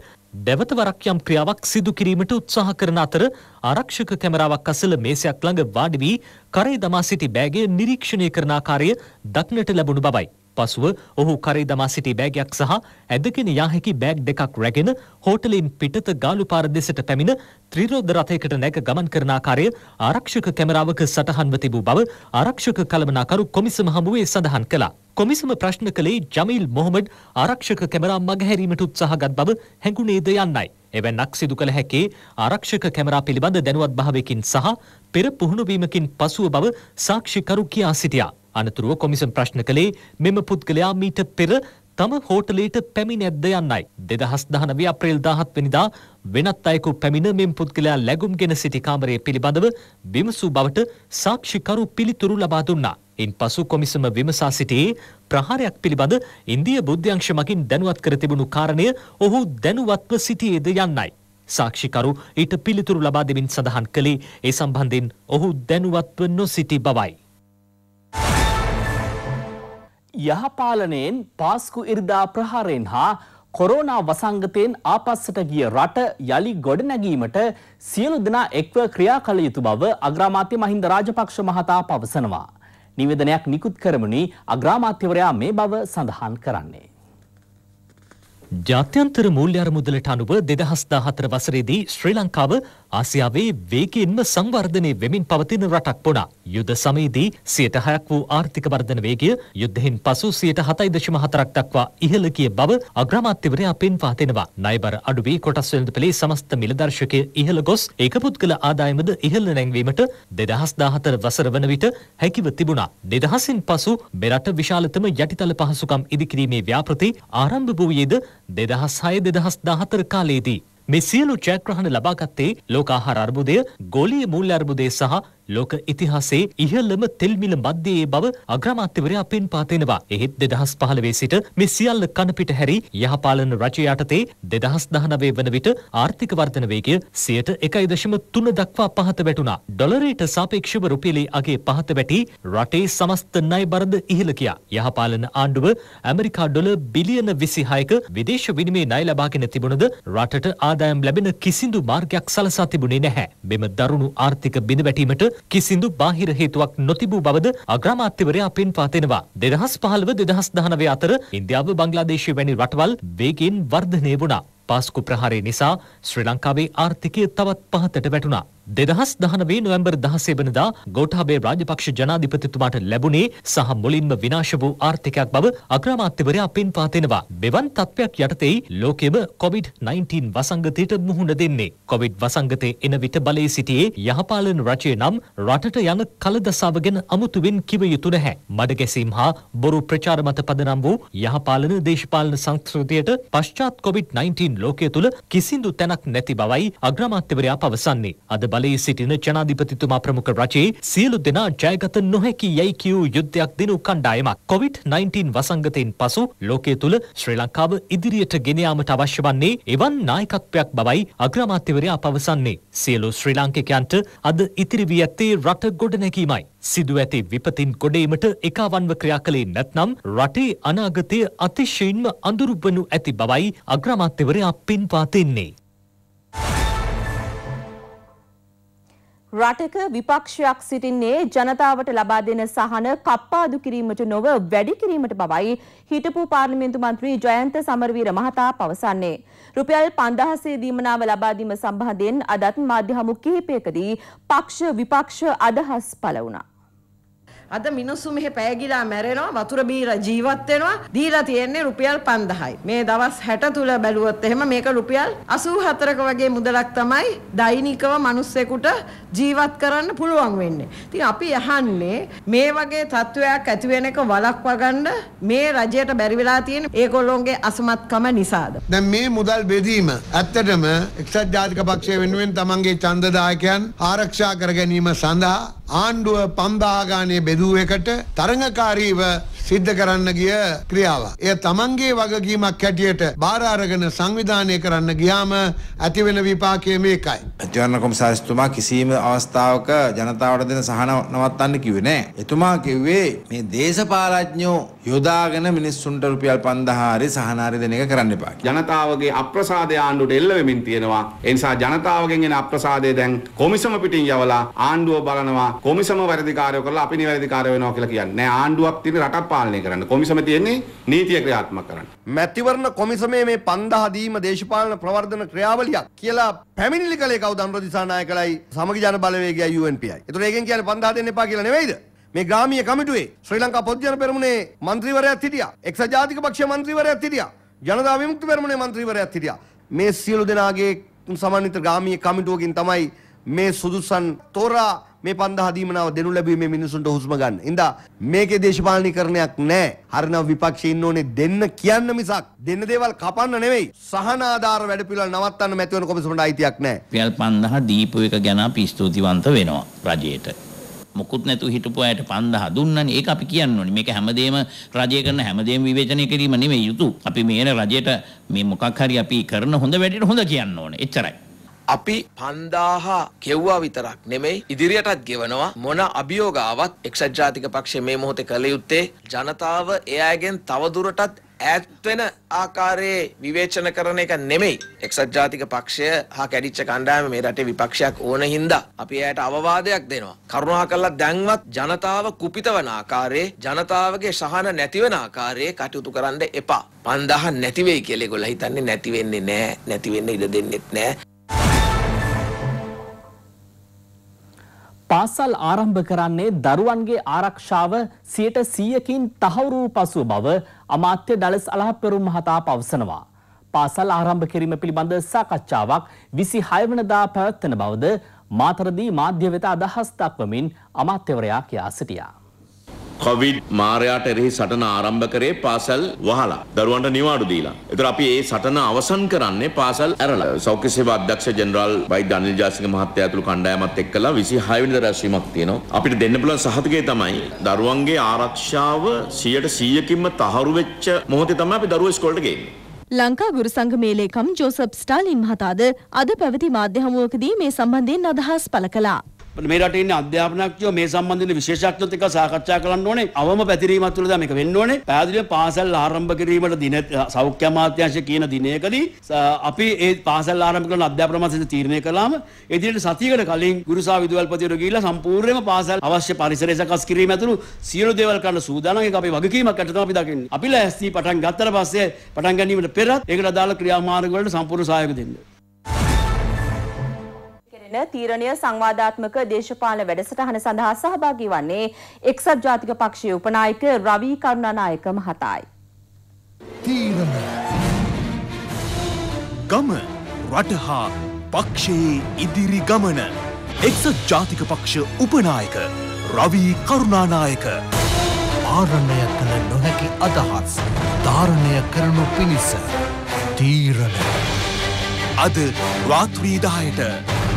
දැවත වරක් යම් ක්‍රියාවක් සිදු කිරීමට උත්සාහ කරන අතර ආරක්ෂක කැමරාවක් අසල මේසයක් ළඟ වාඩි වී කරේ දමා සිටි බෑගය නිරීක්ෂණය කරන ආකාරය දක්නට ලැබුණු බවයි. පසුව ඔහු කරේ දමා සිටි බෑගයක් සහ ඇදගෙන යා හැකි බෑග් දෙකක් රැගෙන හෝටලින් පිටත ගාලු පාර දෙසට පැමිණ ත්‍රිරෝද රථයකට නැග ගමන් කරන ආකාරය ආරක්ෂක කැමරාවක සටහන්ව තිබූ බව ආරක්ෂක කළමනාකරු කොමිසම හමුවේ සඳහන් කළා. කොමිසම ප්‍රශ්න කළේ ජමීල් මොහොමඩ් ආරක්ෂක කැමරා මගහැරීමට උත්සාහගත් බව හැඟුණේද යන්නයි. එවැන්නක් සිදු කළ හැකේ ආරක්ෂක කැමරා පිළිබඳ දැනුවත් භාවයකින් සහ පෙර පුහුණුවීමකින් පසුව බව සාක්ෂිකරු කියා සිටියා. අනතුරුව කොමිසම් ප්‍රශ්න කළේ මෙම පුද්ගලයා මීට පෙර තම හෝටලේට පැමිණ ඇද්ද යන්නයි. දෙදහස් දහනව අප්‍රේල් දාහත් වනිදා වෙනත් අයකු පැමිණ මෙම පුද්ගලයා ලැගුම් ගෙන සිටි කාමරය පිළිබඳව විමසූ බවට සාක්ෂිකරු පිළිතුරු ලබා දුන්නා. ඉන් පසු කොමිසම විමසා සිටියේ ප්‍රහාරයක් පිළිබඳ ඉන්දිය බුද්ධ්‍යංශ මගින් දැනුවත් කර තිබුණු කාරණය ඔහු දැනුවත්ව සිටියේද යන්නයි. සාක්ෂිකරු ඊට පිළිතුරු ලබා දෙමින් සඳහන් කළේ ඒ සම්බන්ධයෙන් ඔහු දැනුවත්ව නොසිටි බවයි. යහපාලනයෙන් පාස්කු ඉරිදා ප්‍රහාරයෙන් හා කොරෝනා වසංගතයෙන් ආපස්සට ගිය රට යළි ගොඩනැගීමට සියලු දෙනා එක්ව ක්‍රියා කළ යුතු බව අග්‍රාමාත්‍ය මහින්ද රාජපක්ෂ මහතා පවසනවා. නිවේදනයක් නිකුත් කරමුනි අග්‍රාමාත්‍යවරයා මේ බව සඳහන් කරන්නේ. ජාත්‍යන්තර මූල්‍ය අරමුදලට අනුව 2014 වසරේදී ශ්‍රී ලංකාව ආසියාවේ වේගයෙන්ම සංවර්ධනය වෙමින් පවතින රටක් වුණා. යුද සමයේදී 106ක් වූ ආර්ථික වර්ධන වේගය යුද්ධයෙන් පසු 107.4ක් දක්වා ඉහළ ගිය බව අග්‍රාමාත්‍යවරයා පෙන්වා දෙනවා. ණයබර අඩුවේ කොටස් වෙළඳපොලේ සමස්ත මිල දර්ශකය ඉහළ ගොස් ඒකපුද්ගල ආදායමද ඉහළ නැංවීමට 2014 වසර වන විට හැකිව තිබුණා. නිදහසින් පසු මෙරට විශාලතම යටිතල පහසුකම් ඉදිකිරීමේ ව්‍යාපෘති ආරම්භ වූයේද 2006 2014 කාලයේදී. මේ සියලු ජයග්‍රහණ ලබාගත්තේ ලෝකාහාර අර්බුදය, ගෝලීය මූල්‍ය අර්බුදය සහ ලෝක ඉතිහාසයේ ඉහළම තෙල්මිල මධ්‍යයේ බව අග්‍රාමාත්‍යවරයා පෙන්වා දෙනවා. එහෙත් 2015 සිට මේ සියල්ල කනපිට හැරි යහපාලන රජය යටතේ 2019 වන විට ආර්ථික වර්ධන වේගය 1.3 දක්වා පහත වැටුණා. ඩොලරයට සාපේක්ෂව රුපියලේ අගේ පහත වැටි රටේ සමස්ත ණය බරද ඉහළ ගියා. යහපාලන ආණ්ඩුව ඇමරිකා ඩොලර් බිලියන 26ක විදේශ විනිමය ණය ලබාගෙන තිබුණද රටට ආදායම් ලැබෙන කිසිදු මාර්ගයක් සලසා තිබුණේ නැහැ. මෙම දරුණු ආර්ථික බිඳවැටීමට කිසිදු බාහිර හේතුවක් නොතිබූ බවද අග්‍රාමාත්‍යවරයා පෙන්වා දෙනවා. 2015 2019 අතර ඉන්දියාව බංග්ලාදේශය වැනි රටවල් වේගයෙන් වර්ධනය වුණා. පාස්කු ප්‍රහාරය නිසා ශ්‍රී ලංකාවේ ආර්ථිකය තවත් පහතට වැටුණා. දෙදහස් දහනවේ නොවැම්බර් දහසේ වනදා ගෝඨාභය රාජපක්ෂ ජනාධිපතිතුමාට ලැබුණේ සහ මුලින්ම විනාශ වූ ආර්ථිකයක් බව අග්‍රාමාත්‍යවරයා පින් පාතෙනවා. මෙවන් තත්ත්වයක් යටතේ ලෝකෙම කොවිඩ්-19 වසංගතයට මුහුණ දෙන්නේ. කොවිඩ් වසංගතයේ එන විට බලයේ සිටියේ යහපාලන රජය නම් රටට යන කලදසාව ගැන අමුතුවෙන් කිව යුතු නැහැ. මඩ ගැසීම් හා බොරු ප්‍රචාර මත පදනම් වූ යහපාලන දේශපාලන සංස්කෘතියට පශ්චාත් කොවිඩ්-19 ලෝකය තුළ කිසිදු තැනක් නැති බවයි අග්‍රාමාත්‍යවරයා පවසන්නේ. අද බලයේ සිටින ජනාධිපතිතුමා ප්‍රමුඛ රජයේ සියලු දෙනා ජයගත නොහැකි යැයි කියූ යුද්ධයක් දිනු කණ්ඩායමක් කොවිඩ්-19 වසංගතයෙන් පසු ලෝකය තුළ ශ්‍රී ලංකාව ඉදිරියට ගෙන යාමට අවශ්‍ය වන්නේ එවන් නායකත්වයක් බවයි අග්‍රාමාත්‍යවරයා පවසන්නේ. සියලු ශ්‍රී ලාංකිකයන්ට අද ඉතිරි වී ඇත්තේ රට ගොඩනැගීමයි. සිදු ඇති විපතින් ගොඩීමට එකවන්ව ක්‍රියා කළේ නැත්නම් රටේ අනාගතය අතිශයින්ම අඳුරුවනු ඇති බවයි අග්‍රාමාත්‍යවරයා පින්වා දෙන්නේ. රටක විපක්ෂයක් සිටින්නේ ජනතාවට ලබා දෙන සහන කප්පාදු කිරීමට නොව වැඩි කිරීමට බවයි හිටපු පාර්ලිමේන්තු මන්ත්‍රී ජයන්ත සමරවීර මහතා පවසන්නේ. රුපියල් 5000 දීමනාව ලබා දීම සම්බන්ධයෙන් අදත් මාධ්‍ය හමු කිහිපයකදී පක්ෂ විපක්ෂ අදහස් පළ වුණා. අද මිනිස්සු මෙහෙ පෑගිලා මැරෙනවා වතුර බීලා ජීවත් වෙනවා දීලා තියෙන්නේ රුපියල් 5000යි මේ දවස් 60 තුල බැලුවොත් එහෙම මේක රුපියල් 84ක වගේ මුදලක් තමයි දෛනිකව මිනිස්සෙකුට ජීවත් කරන්න පුළුවන් වෙන්නේ ඉතින් අපි අහන්නේ මේ වගේ තත්වයක් ඇති වෙන එක වළක්වා ගන්න මේ රජයට බැරි වෙලා තියෙන ඒගොල්ලෝගේ අසමත්කම නිසාද දැන් මේ මුදල් බෙදීම ඇත්තටම එක්සත් ජාතික පක්ෂය වෙනුවෙන් තමන්ගේ ඡන්දදායකයන් ආරක්ෂා කර ගැනීම සඳහා ආණ්ඩුව පම්බාගානය බෙදූ එකට තරඟකාරීව සිද්ධ කරන්න ගිය ක්‍රියාවක්. එය තමන්ගේ වගකීමක් හැටියට බාර අරගෙන සංවිධානය කරන්න ගියාම ඇතිවෙන විපාකය මේකයි. ජන කොමසාරිස්තුමා කිසියම් අවස්ථාවක ජනතාවට දෙන සහන නවත්තන්න කිව්වේ නෑ. එතුමා කිව්වේ මේ දේශපාලඥයෝ යොදාගෙන මිනිස්සුන්ට රුපියල් 5000 සහනාරි දෙන එක කරන්න එපා. ජනතාවගේ අප්‍රසාදය ආණ්ඩුවට එල්ල වෙමින් තියෙනවා. ඒ නිසා ජනතාවගෙන් එන අප්‍රසාදය දැන් කොමිසම පිටින් යවලා ආණ්ඩුව බලනවා. කොමිසම වැඩිකාරයෝ කරලා අපි නිවැරදි කාර්ය වෙනවා කියලා කියන්නේ. ආණ්ඩුවක් තියෙන රටක් පාලනය කරන්න. කොමිසම තියෙන්නේ නීතිය ක්‍රියාත්මක කරන්න. මැතිවරණ කොමිසමේ මේ 5000 දීම දේශපාලන ප්‍රවර්ධන ක්‍රියාවලියක් කියලා පැමිණිලි කළේ කවුද අනුර දිසානායකලයි සමගි ජන බලවේගයයි UNPI. ඒතර ඒකෙන් කියන්නේ 5000 දෙන්න එපා කියලා නෙවෙයිද? මේ ග්‍රාමීය කමිටුවේ ශ්‍රී ලංකා පොදුජන පෙරමුණේ മന്ത്രിවරයාත් හිටියා. එක්සත් ජාතික පක්ෂයේ മന്ത്രിවරයාත් හිටියා. ජනතා විමුක්ති පෙරමුණේ മന്ത്രിවරයාත් හිටියා. මේ සියලු දෙනාගේ සමන්විත ග්‍රාමීය කමිටුවකින් තමයි මේ සුදුසන් තෝරා මේ 5000 දීමනාව දෙනු ලැබීමේ මිනිසුන්ට හුස්ම ගන්න. ඉඳා මේකේ දේශපාලනීකරණයක් නැහැ. හරිනම් විපක්ෂේ ඉන්න ඕනේ දෙන්න කියන්න මිසක් දෙන්න දේවල් කපන්න නෙවෙයි. සහන ආධාර වැඩ පිළිවෙල නවත්තන්න මැතිවරණ කොමිසමට අයිතියක් නැහැ. රුපියල් 5000 දීපු එක ගැන අපි ස්තුතිවන්ත වෙනවා රජයට. මොකුත් නැතු හිටපු අයට 5000 දුන්නනේ ඒක අපි කියන්න ඕනේ මේක හැමදේම රජය කරන හැමදේම විවේචනය කිරීම නෙමෙයි යුතු අපි මේන රජයට මේ මොකක් හරි අපි කරන හොඳ වැඩේට හොඳ කියන්න ඕනේ එච්චරයි අපි 5000 කෙව්වා විතරක් නෙමෙයි ඉදිරියටත් ගෙවනවා මොන අභියෝගාවක් එක්සත් ජාතික පක්ෂය මේ මොහොතේ කළ යුත්තේ ජනතාව එයාගෙන් තවදුරටත් ඈත් වෙන ආකාරයේ විවේචන කරන එක නෙමෙයි. එක්සත් ජාතික පක්ෂය හා කැඩිච්ච කණ්ඩායම මේ රටේ විපක්ෂයක් ඕන හින්දා අපි එයට අවවාදයක් දෙනවා. කරුණාකරලා දැන්වත් ජනතාව කුපිත වන ආකාරයේ ජනතාවගේ සහන නැති වෙන ආකාරයේ කටයුතු කරන්න එපා. 5000 නැති වෙයි කියලා ඒගොල්ලෝ හිතන්නේ නැති වෙන්නේ නැහැ. නැති වෙන්න ඉඩ දෙන්නෙත් නැහැ. පාසල් ආරම්භ කරන්නේ දරුවන්ගේ ආරක්ෂාව 100%කින් තහවුරු පසු බව අමාත්‍ය ඩලස් අලහප්පෙරු මහතා පවසනවා. පාසල් ආරම්භ කිරීම පිළිබඳ සාකච්ඡාවක් 26 වෙනිදා පැවැත්වෙන බවද මාතරදී මාධ්‍ය වෙත අදහස් දක්වමින් අමාත්‍යවරයා කියා සිටියා. කොවිඩ් මාරයාට එරෙහි සටන ආරම්භ කරේ පාසල් වහලා දරුවන්ට නිවාඩු දීලා. ඒතර අපි ඒ සටන අවසන් කරන්නේ පාසල් ඇරලා. සෞඛ්‍ය සේවා අධ්‍යක්ෂ ජෙනරාල් වෛද්‍ය අනිල් ජාසික මහත්තයා ඇතුළු කණ්ඩායමත් එක්කලා 26 වෙනිදා රැස්වීමක් තියෙනවා. අපිට දෙන්න පුළුවන් සහතිකය තමයි දරුවන්ගේ ආරක්ෂාව 100% කින්ම තහවුරු වෙච්ච මොහොතේ තමයි අපි දරුවෝ ඉස්කෝලේට ගේන්නේ. ලංකා ගුරු සංගමේ ලේකම් ජෝසප් ස්ටාලින් මහතාද අද පැවති මාධ්‍ය හමුවකදී මේ සම්බන්ධයෙන් අදහස් පළ කළා. මේ රටේ ඉන්න අධ්‍යාපනඥයෝ මේ සම්බන්ධයෙන් විශේෂඥයොත් එක්ක සාකච්ඡා කරන්න ඕනේ. අවම පැතිරීමක් තුළ දැන් මේක වෙන්න ඕනේ. පැහැදිලිව පාසල් ආරම්භ කිරීමට දින සෞඛ්‍ය අමාත්‍යාංශය කියන දිනයකදී අපි ඒ පාසල් ආරම්භ කරන අධ්‍යාපන මාසෙද තීරණය කළාම ඒ දිනට සතියකට කලින් ගුරුසා විදුහල්පතිවරු ගිහිල්ලා සම්පූර්ණයෙන්ම පාසල් අවශ්‍ය පරිසරය සකස් කිරීම ඇතුළු සියලු දේවල් කරන්න සූදානම්. ඒක අපේ වගකීමක් ඇට තමයි අපි දකින්නේ. අපි ලෑස්ති පටන් ගත්තට පස්සේ පටන් ගැනීමට පෙරත් ඒකට අදාළ ක්‍රියාමාර්ග වලට සම්පූර්ණ සහයෝගය දෙන්න. පැවැත්වෙන තීරණය සංවාධාත්මක දේශපාලන වැඩසටහන සඳහා සහභාගී වන්නේ එක්සත් ජාතික පක්ෂයේ උපනායක රවී කරුණානායක මහතායි. තීරණය ගම රටහා පක්ෂයේ ඉදිරි ගමන එක්සත් ජාතික පක්ෂ උපනායක රවී කරුණානායක ආරණ්‍ය කළ නොහැකි අදහස් ධාරණය කරනු පිණිස තීරණ අද රාත්‍රී 10ට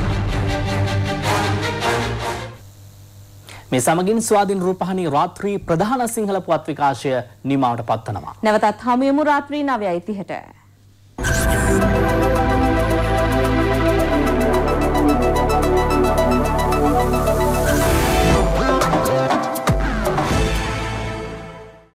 මේ සමගින් ස්වාධීන රූපහානි රාත්‍රී ප්‍රධාන සිංහල පුවත් විකාශය නිමාවට පත්වනවා. නැවතත් හමු යමු රාත්‍රී 9:30ට.